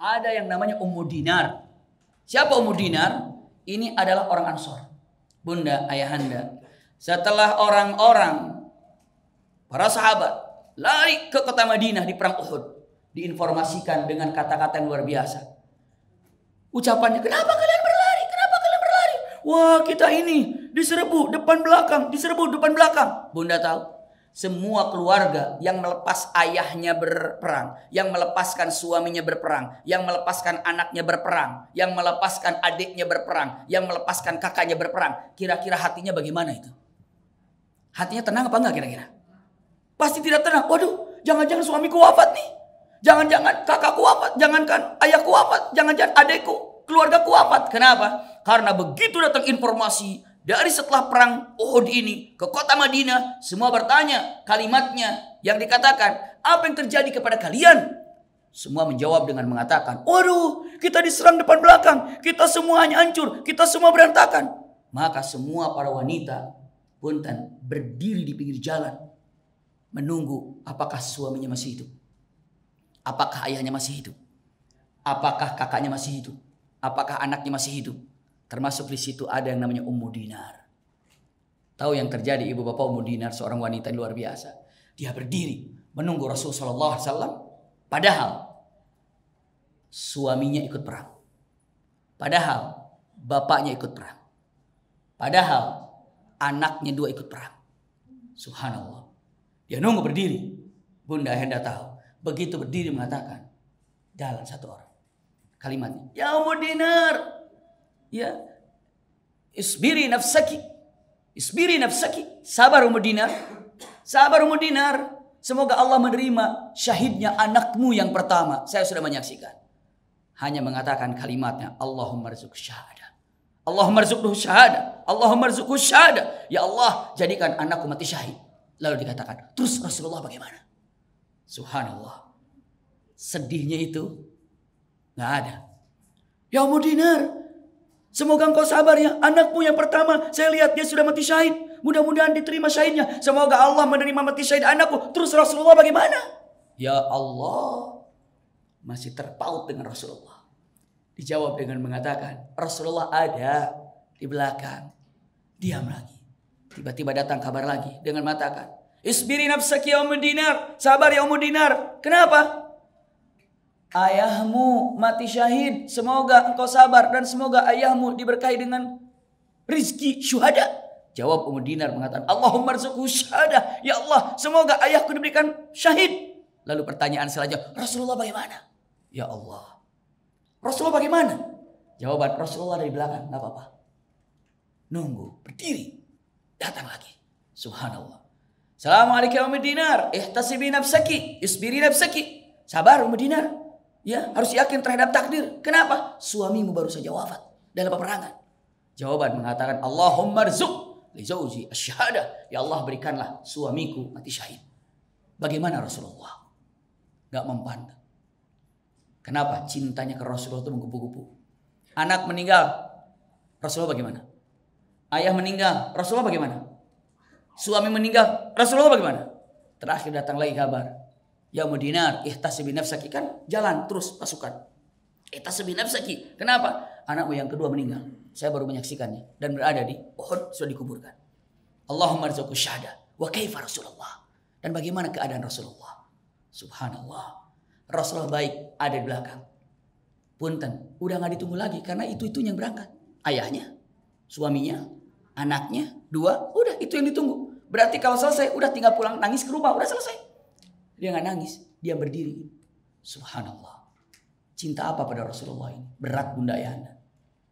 ada yang namanya Ummu Dinar. Siapa Ummu Dinar? Ini adalah orang Ansor. Bunda, ayahanda. Setelah orang-orang para sahabat lari ke kota Madinah di perang Uhud, diinformasikan dengan kata-kata yang luar biasa. Ucapannya, "Kenapa kalian berlari? Kenapa kalian berlari? Wah, kita ini diserbu depan belakang, diserbu depan belakang." Bunda tahu, semua keluarga yang melepas ayahnya berperang, yang melepaskan suaminya berperang, yang melepaskan anaknya berperang, yang melepaskan adiknya berperang, yang melepaskan kakaknya berperang, kira-kira hatinya bagaimana itu? Hatinya tenang apa enggak kira-kira? Pasti tidak tenang. Waduh, jangan-jangan suamiku wafat nih. Jangan-jangan kakakku wafat, jangankan ayahku wafat, jangan-jangan adikku, keluargaku wafat. Kenapa? Karena begitu datang informasi dari setelah perang Uhud ini ke kota Madinah, semua bertanya kalimatnya yang dikatakan, apa yang terjadi kepada kalian? Semua menjawab dengan mengatakan, waduh kita diserang depan belakang, kita semua hanya hancur, kita semua berantakan. Maka semua para wanita punten berdiri di pinggir jalan menunggu apakah suaminya masih hidup. Apakah ayahnya masih hidup? Apakah kakaknya masih hidup? Apakah anaknya masih hidup? Termasuk di situ ada yang namanya Ummu Dinar. Tahu yang terjadi ibu bapak Ummu Dinar seorang wanita yang luar biasa. Dia berdiri menunggu Rasul Shallallahu Alaihi Wasallam. Padahal suaminya ikut perang. Padahal bapaknya ikut perang. Padahal anaknya dua ikut perang. Subhanallah. Dia nunggu berdiri. Bunda Henda tahu. Begitu berdiri mengatakan. Jalan satu orang. Kalimatnya. Ya Ummu Dinar. Ya, isbiri nafsaki. Isbiri nafsaki. Sabar umur dinar. Sabar umur dinar. Semoga Allah menerima syahidnya anakmu yang pertama. Saya sudah menyaksikan. Hanya mengatakan kalimatnya. Allahumma rizuk syahada. Allahumma rizuk syahada. Allahumma rizuk syahada. Ya Allah jadikan anakku mati syahid. Lalu dikatakan. Terus Rasulullah bagaimana? Subhanallah. Sedihnya itu nggak ada. Ya mau dinar. Semoga engkau sabar ya. Anakmu yang pertama, saya lihat dia sudah mati syahid. Mudah-mudahan diterima syahidnya. Semoga Allah menerima mati syahid anakku. Terus Rasulullah bagaimana? Ya Allah. Masih terpaut dengan Rasulullah. Dijawab dengan mengatakan, Rasulullah ada di belakang. Diam lagi. Tiba-tiba datang kabar lagi dengan mengatakan, Isbiri nafsaki ya dinar. Sabar ya dinar. Kenapa? Ayahmu mati syahid. Semoga engkau sabar dan semoga ayahmu diberkahi dengan rizki syuhada. Jawab Ummu Dinar mengatakan, Allahumma rizukhu syuhada. Ya Allah, semoga ayahku diberikan syahid. Lalu pertanyaan selanjutnya, Rasulullah bagaimana? Ya Allah. Rasulullah bagaimana? Jawaban Rasulullah dari belakang, nggak apa-apa. Nunggu, berdiri, datang lagi. Subhanallah. Assalamualaikum Ummu dinar, ihtasibi nafsaki, isbiri nafsaki. Sabar Ummu Dinar. Ya, harus yakin terhadap takdir. Kenapa? Suamimu baru saja wafat dalam peperangan. Jawaban mengatakan, Allahumma rizuk li zawji asyhada. Ya Allah berikanlah suamiku mati syahid. Bagaimana Rasulullah? Gak mempan. Kenapa? Cintanya ke Rasulullah itu menggebu-gebu. Anak meninggal, Rasulullah bagaimana? Ayah meninggal, Rasulullah bagaimana? Suami meninggal, Rasulullah bagaimana? Terakhir datang lagi kabar, ya mudinar ihtas nafsaki kan jalan terus pasukan ihtas nafsaki kenapa anakmu yang kedua meninggal saya baru menyaksikannya dan berada di Uhud sudah dikuburkan Allahumma rizqu syahada wa kaifa Rasulullah dan bagaimana keadaan Rasulullah subhanallah Rasulullah baik ada di belakang punten udah nggak ditunggu lagi karena itu itu yang berangkat ayahnya suaminya anaknya dua udah itu yang ditunggu berarti kalau selesai udah tinggal pulang nangis ke rumah udah selesai dia nggak nangis, dia berdiri. Subhanallah. Cinta apa pada Rasulullah ini? Berat Bunda Yana.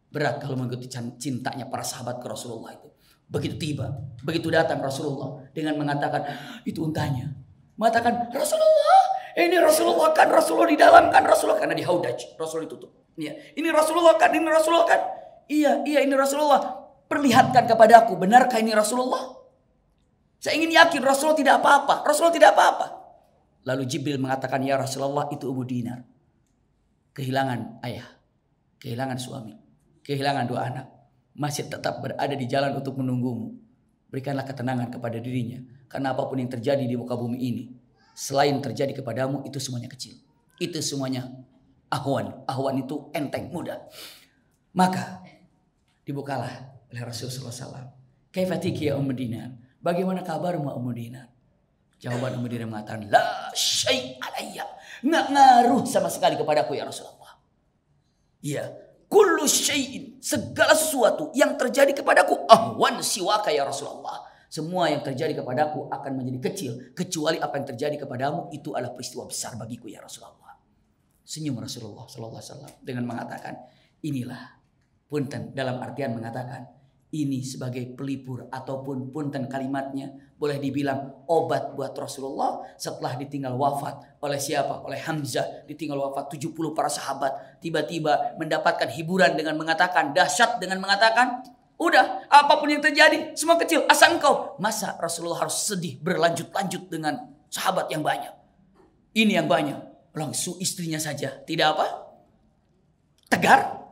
Berat kalau mengikuti cintanya para sahabat ke Rasulullah itu. Begitu tiba, begitu datang Rasulullah dengan mengatakan itu untanya. Mengatakan Rasulullah, ini Rasulullah kan Rasulullah di dalam kan Rasulullah karena di haudaj Rasul ditutup. Ya. ini Rasulullah kan, ini Rasulullah kan. Iya, iya ini Rasulullah. Perlihatkan kepada aku, benarkah ini Rasulullah? Saya ingin yakin Rasulullah tidak apa-apa. Rasulullah tidak apa-apa. Lalu Jibril mengatakan, Ya Rasulullah itu Abu Dinar. Kehilangan ayah, kehilangan suami, kehilangan dua anak. Masih tetap berada di jalan untuk menunggumu. Berikanlah ketenangan kepada dirinya. Karena apapun yang terjadi di muka bumi ini, selain terjadi kepadamu, itu semuanya kecil. Itu semuanya ahwan. Ahwan itu enteng, muda. Maka dibukalah oleh Rasulullah SAW. Kaifatiki ya Ummu Dinar. Bagaimana kabarmu Ummu Dinar? Jawaban Umar Dirham mengatakan, La syai alaiya. Nggak ngaruh sama sekali kepadaku ya Rasulullah. Iya. Kullu syai'in. Segala sesuatu yang terjadi kepadaku. Ahwan siwaka ya Rasulullah. Semua yang terjadi kepadaku akan menjadi kecil. Kecuali apa yang terjadi kepadamu itu adalah peristiwa besar bagiku ya Rasulullah. Senyum Rasulullah Sallallahu Alaihi Wasallam dengan mengatakan, inilah punten dalam artian mengatakan ini sebagai pelipur ataupun punten kalimatnya boleh dibilang obat buat Rasulullah setelah ditinggal wafat oleh siapa? Oleh Hamzah ditinggal wafat 70 para sahabat tiba-tiba mendapatkan hiburan dengan mengatakan dahsyat dengan mengatakan udah apapun yang terjadi semua kecil asal engkau masa Rasulullah harus sedih berlanjut-lanjut dengan sahabat yang banyak ini yang banyak langsung istrinya saja tidak apa tegar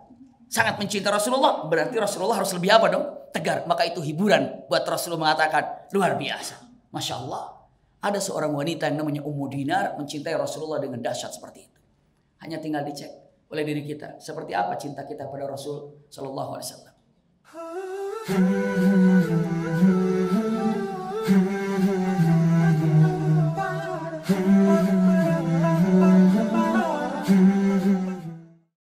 sangat mencintai Rasulullah, berarti Rasulullah harus lebih apa dong? Tegar. Maka itu hiburan buat Rasulullah mengatakan, luar biasa. Masya Allah. Ada seorang wanita yang namanya Ummu Dinar mencintai Rasulullah dengan dahsyat seperti itu. Hanya tinggal dicek oleh diri kita. Seperti apa cinta kita pada Rasul Shallallahu Alaihi Wasallam. Hmm.